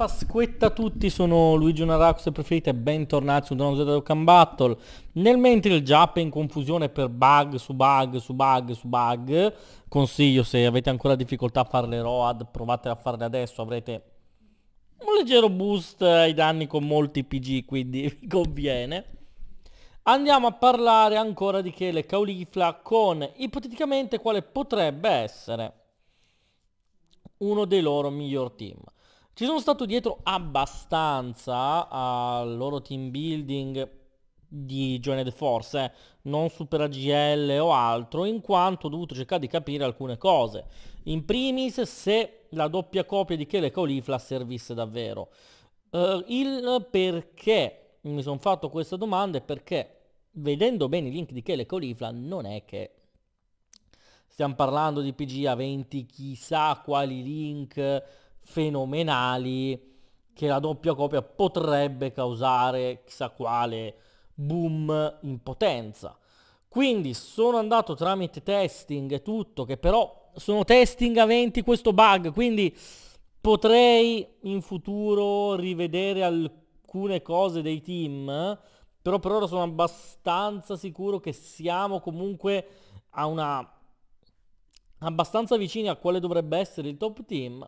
Pasquetta a tutti, sono Luigi Onaraco se preferite, bentornati su Donoso Dokkan Battle. Nel mentre il Giapp è in confusione per bug su bug su bug su bug, consiglio se avete ancora difficoltà a farle ROAD, provate a farle adesso, avrete un leggero boost ai danni con molti PG, quindi vi conviene. Andiamo a parlare ancora di Chele Caulifla con ipoteticamente quale potrebbe essere uno dei loro miglior team. Ci sono stato dietro abbastanza al loro team building di Join the Force, eh. non Super AGL o altro, in quanto ho dovuto cercare di capire alcune cose. In primis se la doppia copia di Kele Caulifla servisse davvero. Uh, il perché mi sono fatto questa domanda è perché vedendo bene i link di Kele Caulifla non è che stiamo parlando di PG a 20 chissà quali link fenomenali che la doppia copia potrebbe causare chissà quale boom in potenza. Quindi sono andato tramite testing e tutto, che però sono testing aventi questo bug, quindi potrei in futuro rivedere alcune cose dei team, però per ora sono abbastanza sicuro che siamo comunque a una abbastanza vicini a quale dovrebbe essere il top team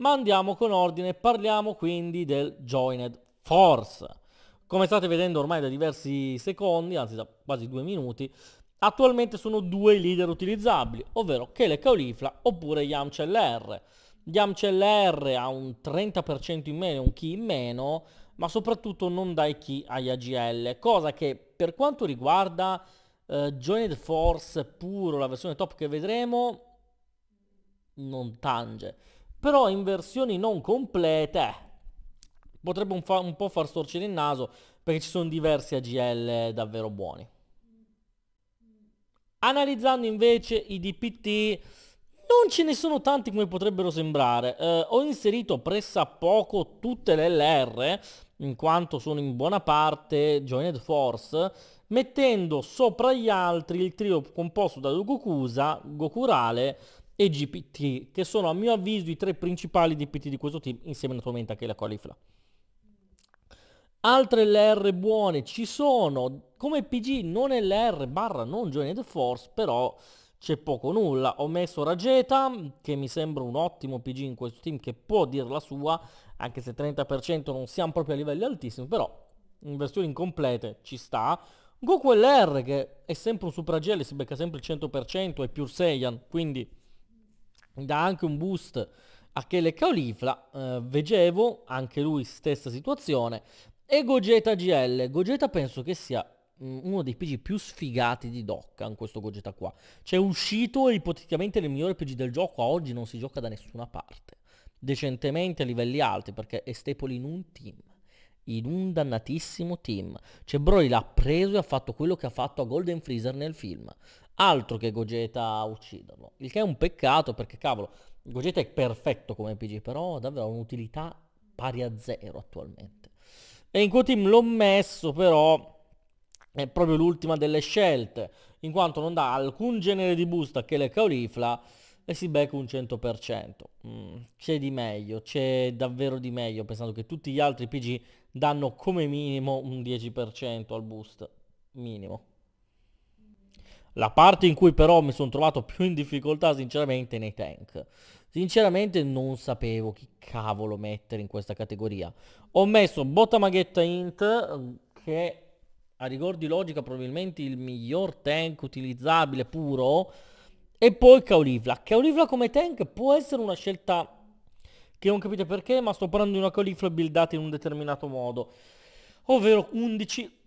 ma andiamo con ordine, e parliamo quindi del Joined Force. Come state vedendo ormai da diversi secondi, anzi da quasi due minuti, attualmente sono due leader utilizzabili, ovvero Kele Caulifla oppure Yamcha LR. Yamcha LR ha un 30% in meno, un key in meno, ma soprattutto non dai key agli AGL, cosa che per quanto riguarda eh, Joined Force puro, la versione top che vedremo, non tange però in versioni non complete potrebbe un, fa- un po' far storcere il naso perché ci sono diversi AGL davvero buoni. Analizzando invece i DPT, non ce ne sono tanti come potrebbero sembrare. Eh, ho inserito pressappoco tutte le LR, in quanto sono in buona parte Joined Force, mettendo sopra gli altri il trio composto da Gokusa, Gokurale, e GPT, che sono a mio avviso i tre principali DPT di questo team, insieme naturalmente anche alla Qualifla. Altre LR buone ci sono, come PG non LR barra non Joined Force, però c'è poco nulla. Ho messo Rageta, che mi sembra un ottimo PG in questo team, che può dir la sua, anche se 30% non siamo proprio a livelli altissimi, però in versioni incomplete ci sta. Goku LR, che è sempre un Super AGL, si becca sempre il 100%, è pure Saiyan, quindi dà anche un boost a Kele Caulifla, eh, Vegevo, anche lui stessa situazione, e Gogeta GL. Gogeta penso che sia mm, uno dei PG più sfigati di Dokkan, questo Gogeta qua. C'è uscito ipoteticamente il migliore PG del gioco, a oggi non si gioca da nessuna parte. Decentemente a livelli alti, perché è Stepoli in un team. In un dannatissimo team. Cioè Broly l'ha preso e ha fatto quello che ha fatto a Golden Freezer nel film altro che Gogeta a ucciderlo. Il che è un peccato perché cavolo, Gogeta è perfetto come PG, però davvero ha un'utilità pari a zero attualmente. E in team l'ho messo però è proprio l'ultima delle scelte, in quanto non dà alcun genere di busta che le caulifla e si becca un 100%. Mm, c'è di meglio, c'è davvero di meglio, pensando che tutti gli altri PG danno come minimo un 10% al boost, minimo. La parte in cui però mi sono trovato più in difficoltà sinceramente è nei tank. Sinceramente non sapevo chi cavolo mettere in questa categoria. Ho messo Bottamaghetta Int che a rigor di logica probabilmente il miglior tank utilizzabile puro e poi Caulifla. Caulifla come tank può essere una scelta che non capite perché ma sto parlando di una Caulifla buildata in un determinato modo. Ovvero 11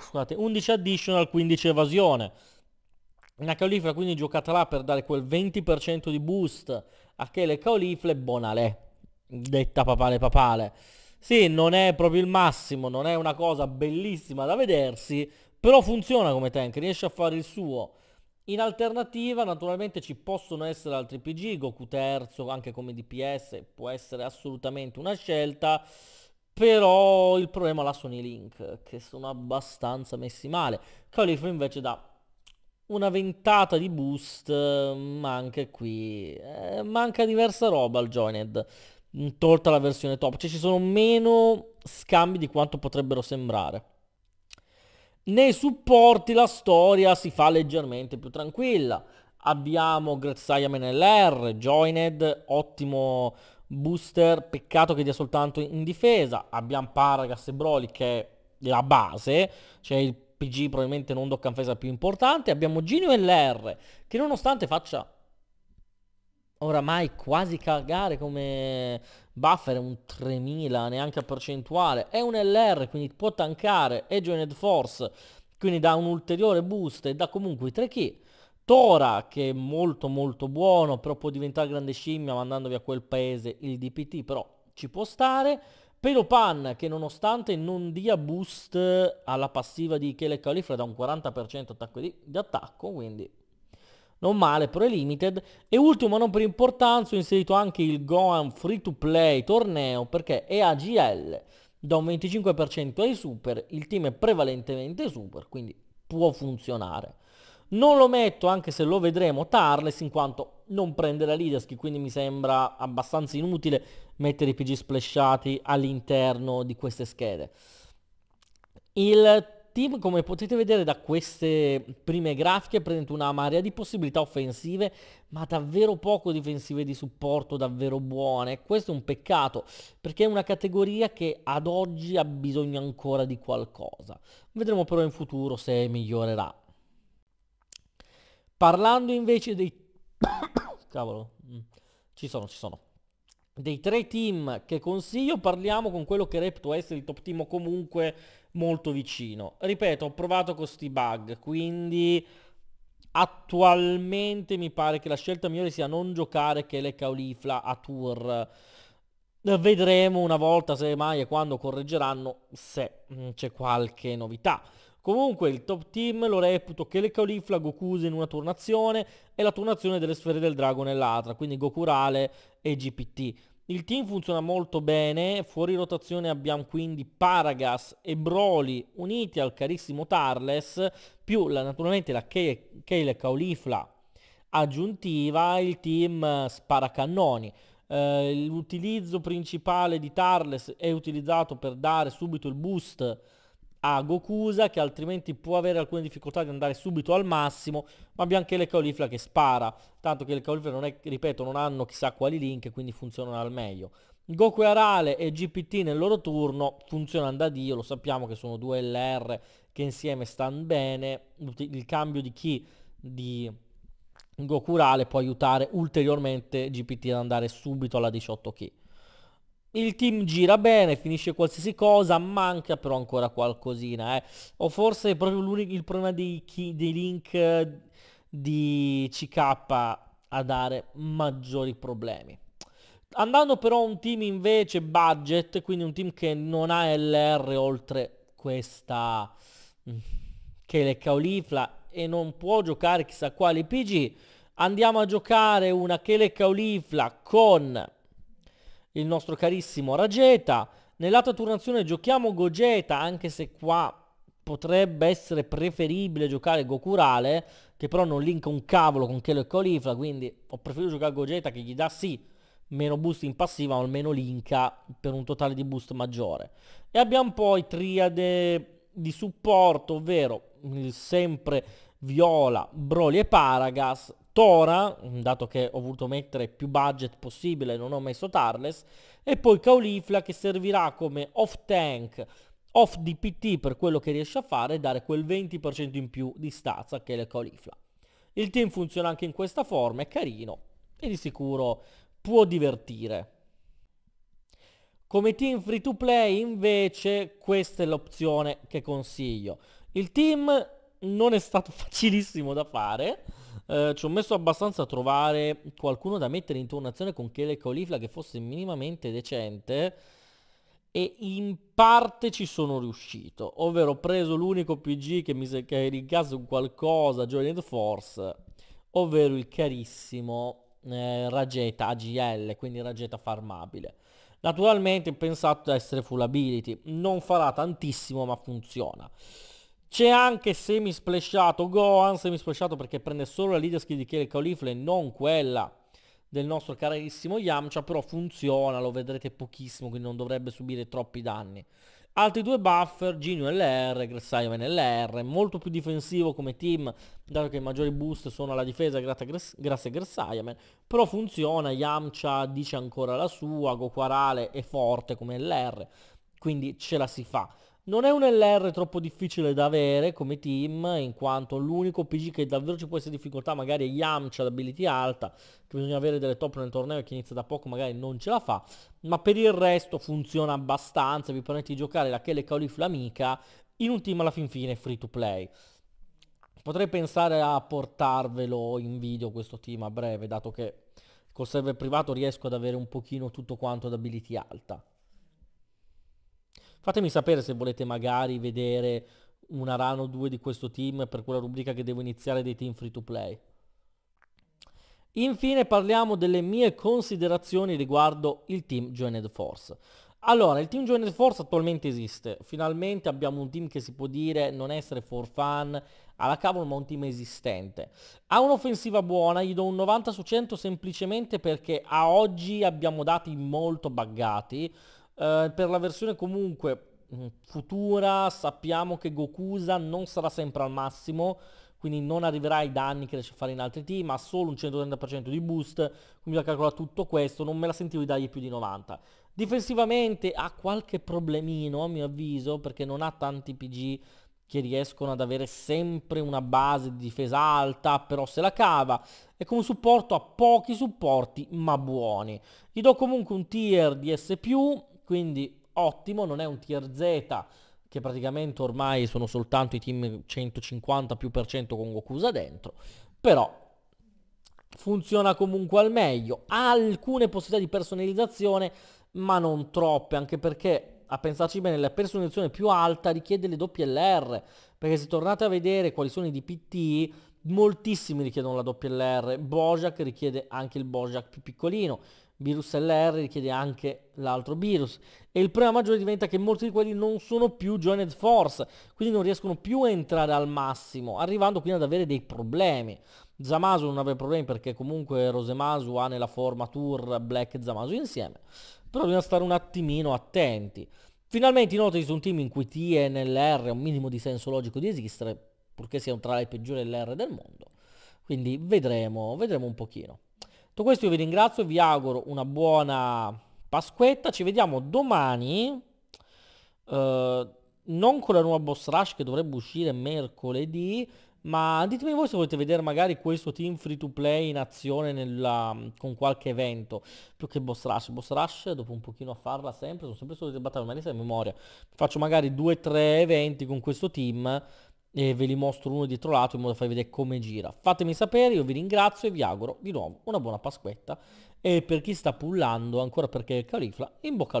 scusate, 11 additional, 15 evasione. Una caulifla quindi giocata là per dare quel 20% di boost a che le caulifle bonale detta papale papale. Sì, non è proprio il massimo, non è una cosa bellissima da vedersi, però funziona come tank, riesce a fare il suo. In alternativa naturalmente ci possono essere altri PG, Goku terzo anche come DPS può essere assolutamente una scelta, però il problema là sono i Link che sono abbastanza messi male. Califo invece da una ventata di boost, ma anche qui eh, manca diversa roba al Joined, mm, tolta la versione top, cioè ci sono meno scambi di quanto potrebbero sembrare. Nei supporti la storia si fa leggermente più tranquilla, abbiamo Grezzayamen LR, Joined, ottimo booster, peccato che dia soltanto in difesa, abbiamo Paragas e Broly che è la base, cioè il PG probabilmente non Dokkan Fesa più importante, abbiamo Gino LR che nonostante faccia oramai quasi cagare come buffer, un 3000 neanche a percentuale, è un LR quindi può tankare, e Joined Force, quindi dà un ulteriore boost e dà comunque i 3 key. Tora che è molto molto buono, però può diventare grande scimmia mandandovi a quel paese il DPT, però ci può stare. Pelopan che nonostante non dia boost alla passiva di Kele Califra da un 40% attacco di, di, attacco, quindi non male, però è limited. E ultimo ma non per importanza ho inserito anche il Gohan Free to Play torneo perché è AGL da un 25% ai super, il team è prevalentemente super, quindi può funzionare. Non lo metto, anche se lo vedremo, Tarles, in quanto non prende la Lideski, quindi mi sembra abbastanza inutile mettere i PG splashati all'interno di queste schede. Il team, come potete vedere da queste prime grafiche, presenta una marea di possibilità offensive, ma davvero poco difensive di supporto, davvero buone. Questo è un peccato, perché è una categoria che ad oggi ha bisogno ancora di qualcosa. Vedremo però in futuro se migliorerà. Parlando invece dei... Cavolo, mm. ci sono, ci sono. Dei tre team che consiglio parliamo con quello che repto essere il top team o comunque molto vicino. Ripeto, ho provato con sti bug, quindi attualmente mi pare che la scelta migliore sia non giocare che le Caulifla a tour. Vedremo una volta se mai e quando correggeranno se mm, c'è qualche novità. Comunque il top team lo reputo che le Calif, la Gokuse in una turnazione e la turnazione delle sfere del drago nell'altra, quindi Gokurale e GPT. Il team funziona molto bene, fuori rotazione abbiamo quindi Paragas e Broly uniti al carissimo Tarles, più la, naturalmente la Kale Caulifla aggiuntiva, il team Sparacannoni. Eh, l'utilizzo principale di Tarles è utilizzato per dare subito il boost a Gokusa che altrimenti può avere alcune difficoltà di andare subito al massimo, ma abbiamo anche le caulifla che spara, tanto che le caulifla non è, ripeto, non hanno chissà quali link, quindi funzionano al meglio. Goku e Arale e GPT nel loro turno funzionano da Dio, lo sappiamo che sono due LR che insieme stanno bene, il cambio di chi di Goku Arale può aiutare ulteriormente GPT ad andare subito alla 18 key. Il team gira bene, finisce qualsiasi cosa, manca però ancora qualcosina. Eh. O forse è proprio il problema dei, key, dei link eh, di CK a dare maggiori problemi. Andando però a un team invece budget, quindi un team che non ha LR oltre questa mm, che le caulifla e non può giocare chissà quali PG, andiamo a giocare una che le caulifla con il nostro carissimo Rageta. Nell'altra turnazione giochiamo Gogeta, anche se qua potrebbe essere preferibile giocare Gokurale, che però non linka un cavolo con Kelo e Colifla, quindi ho preferito giocare Gogeta che gli dà sì meno boost in passiva, ma almeno linka per un totale di boost maggiore. E abbiamo poi triade di supporto, ovvero il sempre Viola, Broly e Paragas, Tora, dato che ho voluto mettere più budget possibile, non ho messo Tarles, e poi Caulifla che servirà come off tank, off DPT per quello che riesce a fare e dare quel 20% in più di stazza che è la Caulifla. Il team funziona anche in questa forma, è carino e di sicuro può divertire. Come team free to play invece questa è l'opzione che consiglio. Il team non è stato facilissimo da fare, eh, ci ho messo abbastanza a trovare qualcuno da mettere in tornazione con Chele Colifla che fosse minimamente decente e in parte ci sono riuscito, ovvero ho preso l'unico PG che mi che rigasse un qualcosa, Joined Force, ovvero il carissimo eh, Rageta AGL, quindi Rageta farmabile. Naturalmente pensato da essere full ability, non farà tantissimo ma funziona. C'è anche semi splesciato Gohan, semi splesciato perché prende solo la leader skill di Kiel Caulifle, non quella del nostro carissimo Yamcha, però funziona, lo vedrete pochissimo, quindi non dovrebbe subire troppi danni. Altri due buffer, Genio LR, Gressaiva LR, molto più difensivo come team, dato che i maggiori boost sono alla difesa grazie a Gressaiamen, però funziona, Yamcha dice ancora la sua, Goku Arale è forte come LR, quindi ce la si fa. Non è un LR troppo difficile da avere come team, in quanto l'unico PG che davvero ci può essere difficoltà magari è Yamcha, l'ability alta, che bisogna avere delle top nel torneo e chi inizia da poco magari non ce la fa, ma per il resto funziona abbastanza, vi permette di giocare la Kelly Caulifla l'amica in un team alla fin fine free to play. Potrei pensare a portarvelo in video questo team a breve, dato che col server privato riesco ad avere un pochino tutto quanto ad ability alta. Fatemi sapere se volete magari vedere una run o due di questo team per quella rubrica che devo iniziare dei team free to play. Infine parliamo delle mie considerazioni riguardo il team Joined Force. Allora, il team Joined Force attualmente esiste. Finalmente abbiamo un team che si può dire non essere for fun, alla cavolo, ma un team esistente. Ha un'offensiva buona, gli do un 90 su 100 semplicemente perché a oggi abbiamo dati molto buggati. Eh, per la versione comunque mm, futura sappiamo che Gokusa non sarà sempre al massimo, quindi non arriverà ai danni che riesce a fare in altri team, ha solo un 130% di boost, quindi da calcolato tutto questo, non me la sentivo di dargli più di 90. Difensivamente ha qualche problemino a mio avviso, perché non ha tanti PG che riescono ad avere sempre una base di difesa alta, però se la cava, e come supporto ha pochi supporti, ma buoni. Gli do comunque un tier di S+, quindi ottimo, non è un tier Z che praticamente ormai sono soltanto i team 150 più per cento con Gokusa dentro, però funziona comunque al meglio, ha alcune possibilità di personalizzazione, ma non troppe, anche perché a pensarci bene, la personalizzazione più alta richiede le doppie LR, perché se tornate a vedere quali sono i DPT, moltissimi richiedono la doppia LR, Bojack richiede anche il Bojack più piccolino, virus LR richiede anche l'altro virus. E il problema maggiore diventa che molti di quelli non sono più joined force, quindi non riescono più a entrare al massimo, arrivando quindi ad avere dei problemi. Zamasu non aveva problemi perché comunque Rosemasu ha nella forma Tour Black e Zamasu insieme, però bisogna stare un attimino attenti. Finalmente inoltre ci sono team in cui T e NLR ha un minimo di senso logico di esistere, purché siano tra le peggiori LR del mondo. Quindi vedremo, vedremo un pochino. Tutto questo io vi ringrazio, vi auguro una buona Pasquetta, ci vediamo domani, eh, non con la nuova boss rush che dovrebbe uscire mercoledì, ma ditemi voi se volete vedere magari questo team free to play in azione nella, con qualche evento, più che boss rush. Boss rush dopo un pochino a farla sempre, sono sempre solite battaglie, ma ne in memoria. Faccio magari 2-3 eventi con questo team e ve li mostro uno dietro l'altro in modo da farvi vedere come gira. Fatemi sapere, io vi ringrazio e vi auguro di nuovo una buona Pasquetta e per chi sta pullando ancora perché è califla, in bocca al lupo.